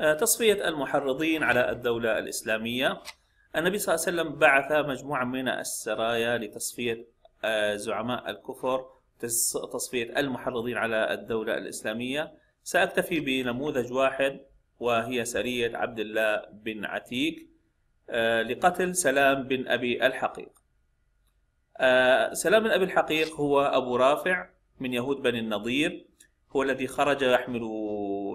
آه، تصفية المحرضين على الدولة الإسلامية النبي صلى الله عليه وسلم بعث مجموعة من السرايا لتصفية آه، زعماء الكفر تصفية المحرضين على الدولة الإسلامية سأكتفي بنموذج واحد وهي سرية عبد الله بن عتيق آه، لقتل سلام بن أبي الحقيق سلام بن أبي الحقيق هو أبو رافع من يهود بني النضير هو الذي خرج يحمل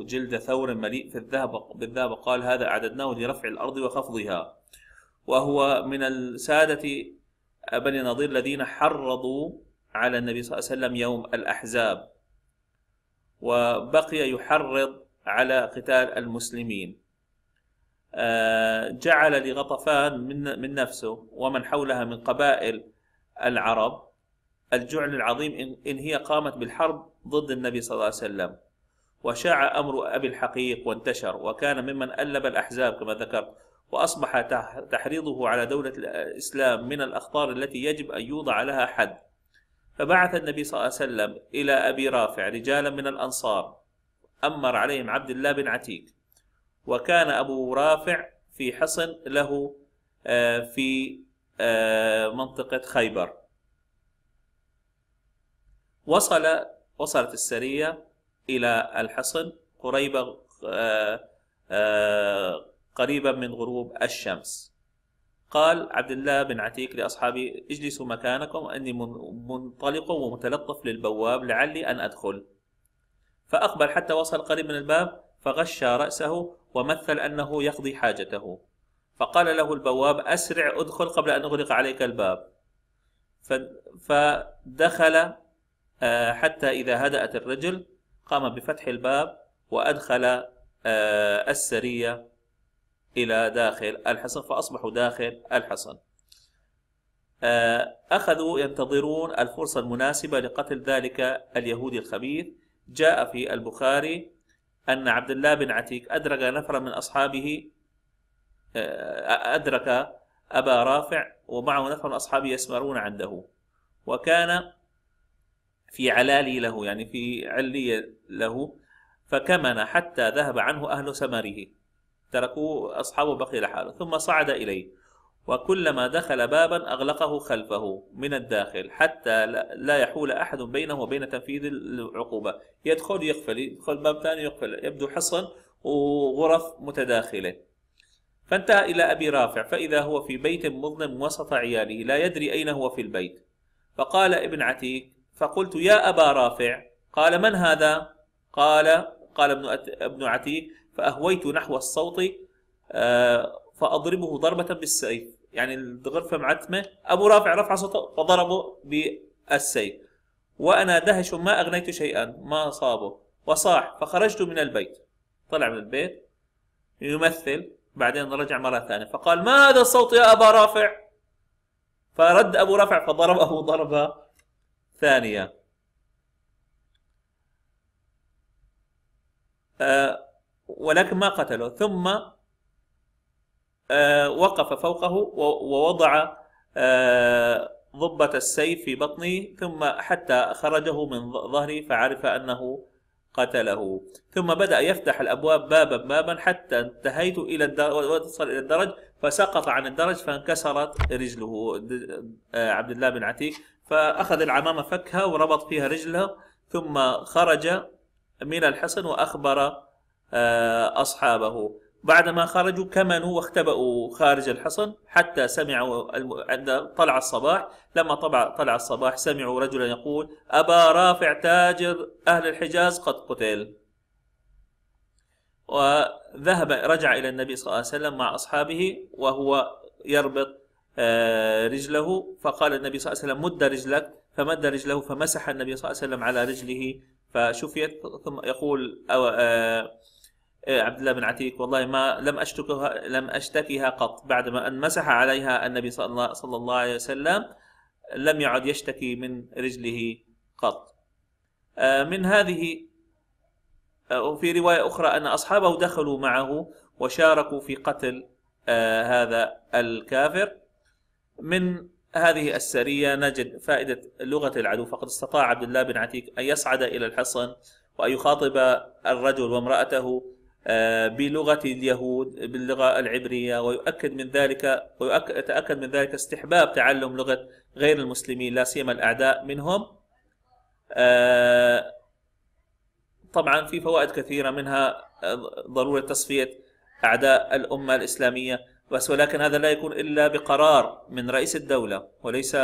جلد ثور مليء في الذهب بالذهب قال هذا أعددناه لرفع الأرض وخفضها وهو من السادة بني نظير الذين حرضوا على النبي صلى الله عليه وسلم يوم الأحزاب وبقي يحرض على قتال المسلمين آه، جعل لغطفان من, من نفسه ومن حولها من قبائل العرب الجعل العظيم إن هي قامت بالحرب ضد النبي صلى الله عليه وسلم وشاع أمر أبي الحقيق وانتشر وكان ممن ألب الأحزاب كما ذكرت وأصبح تحريضه على دولة الإسلام من الأخطار التي يجب أن يوضع لها حد فبعث النبي صلى الله عليه وسلم إلى أبي رافع رجالا من الأنصار أمر عليهم عبد الله بن عتيق وكان أبو رافع في حصن له آه، في آه، منطقة خيبر وصل وصلت السرية إلى الحصن قريبة آه، آه، قريبا من غروب الشمس قال عبد الله بن عتيك لأصحابي اجلسوا مكانكم أني منطلق ومتلطف للبواب لعلي أن أدخل فأقبل حتى وصل قريب من الباب فغشى رأسه ومثل أنه يقضي حاجته فقال له البواب أسرع أدخل قبل أن أغلق عليك الباب فدخل آه، حتى إذا هدأت الرجل قام بفتح الباب وأدخل آه، السرية إلى داخل الحصن فأصبحوا داخل الحصن آه، أخذوا ينتظرون الفرصة المناسبة لقتل ذلك اليهودي الخبيث جاء في البخاري أن عبد الله بن عتيك أدرك نفرا من أصحابه آه، أدرك أبا رافع ومعه نفر من أصحابه يسمرون عنده وكان في علالي له يعني في علية له فكمن حتى ذهب عنه أهل سمره تركوه أصحابه بقي لحاله ثم صعد إليه وكلما دخل بابا أغلقه خلفه من الداخل حتى لا يحول أحد بينه وبين تنفيذ العقوبة يدخل يقفل يدخل باب ثاني يقفل يبدو حصن وغرف متداخلة فانتهى إلى أبي رافع فإذا هو في بيت مظلم وسط عياله لا يدري أين هو في البيت فقال ابن عتيق فقلت يا أبا رافع قال من هذا قال قال ابن, ابن عتيق فأهويت نحو الصوت آه، فأضربه ضربة بالسيف يعني الغرفة معتمة أبو رافع رفع صوته فضربه بالسيف وأنا دهش ما أغنيت شيئا ما أصابه وصاح فخرجت من البيت طلع من البيت يمثل بعدين رجع مرة ثانية فقال ما هذا الصوت يا أبا رافع فرد أبو رافع فضربه ضربة ثانية آه، ولكن ما قتله ثم آه، وقف فوقه ووضع آه، ضبة السيف في بطنه ثم حتى خرجه من ظهري فعرف أنه قتله ثم بدأ يفتح الأبواب بابا بابا حتى انتهيت إلى وصل إلى الدرج فسقط عن الدرج فانكسرت رجله عبد الله بن عتيق فأخذ العمامة فكها وربط فيها رجله ثم خرج من الحصن وأخبر آه، أصحابه بعدما خرجوا كمنوا واختبأوا خارج الحصن حتى سمعوا عند طلع الصباح لما طبع طلع الصباح سمعوا رجلا يقول أبا رافع تاجر أهل الحجاز قد قتل وذهب رجع إلى النبي صلى الله عليه وسلم مع أصحابه وهو يربط آه، رجله فقال النبي صلى الله عليه وسلم مد رجلك فمد رجله فمسح النبي صلى الله عليه وسلم على رجله فشفيت ثم يقول أو آه، آه، عبد الله بن عتيق والله ما لم اشتكها لم اشتكها قط بعدما ان مسح عليها النبي صلى الله, صلى الله عليه وسلم لم يعد يشتكي من رجله قط من هذه وفي روايه اخرى ان اصحابه دخلوا معه وشاركوا في قتل هذا الكافر من هذه السرية نجد فائدة لغة العدو فقد استطاع عبد الله بن عتيك أن يصعد إلى الحصن وأن يخاطب الرجل وامرأته آه، بلغة اليهود باللغة العبرية ويؤكد من ذلك ويتأكد من ذلك استحباب تعلم لغة غير المسلمين لا سيما الأعداء منهم آه، طبعا في فوائد كثيرة منها آه، ضرورة تصفية أعداء الأمة الإسلامية بس ولكن هذا لا يكون إلا بقرار من رئيس الدولة وليس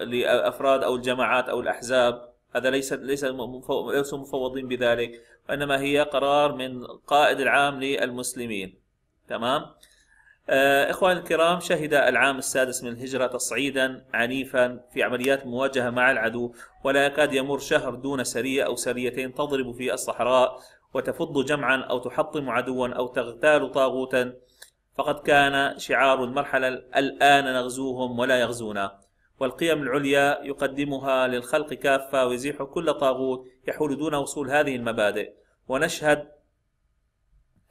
لأفراد أو الجماعات أو الأحزاب هذا ليس ليس ليسوا مفوضين بذلك وإنما هي قرار من قائد العام للمسلمين تمام آه إخواني الكرام شهد العام السادس من الهجرة تصعيدا عنيفا في عمليات مواجهة مع العدو ولا يكاد يمر شهر دون سرية أو سريتين تضرب في الصحراء وتفض جمعا أو تحطم عدوا أو تغتال طاغوتا فقد كان شعار المرحلة الآن نغزوهم ولا يغزونا والقيم العليا يقدمها للخلق كافة ويزيح كل طاغوت يحول دون وصول هذه المبادئ ونشهد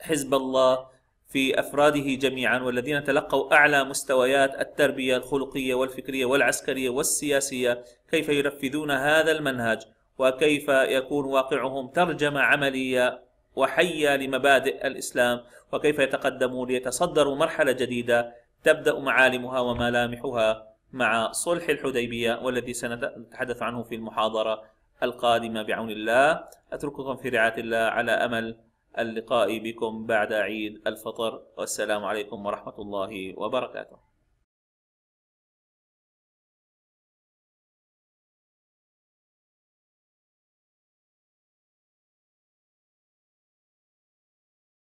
حزب الله في أفراده جميعا والذين تلقوا أعلى مستويات التربية الخلقية والفكرية والعسكرية والسياسية كيف ينفذون هذا المنهج وكيف يكون واقعهم ترجمة عملية وحيا لمبادئ الإسلام وكيف يتقدموا ليتصدروا مرحلة جديدة تبدأ معالمها وملامحها مع صلح الحديبية والذي سنتحدث عنه في المحاضرة القادمة بعون الله أترككم في رعاية الله على أمل اللقاء بكم بعد عيد الفطر والسلام عليكم ورحمة الله وبركاته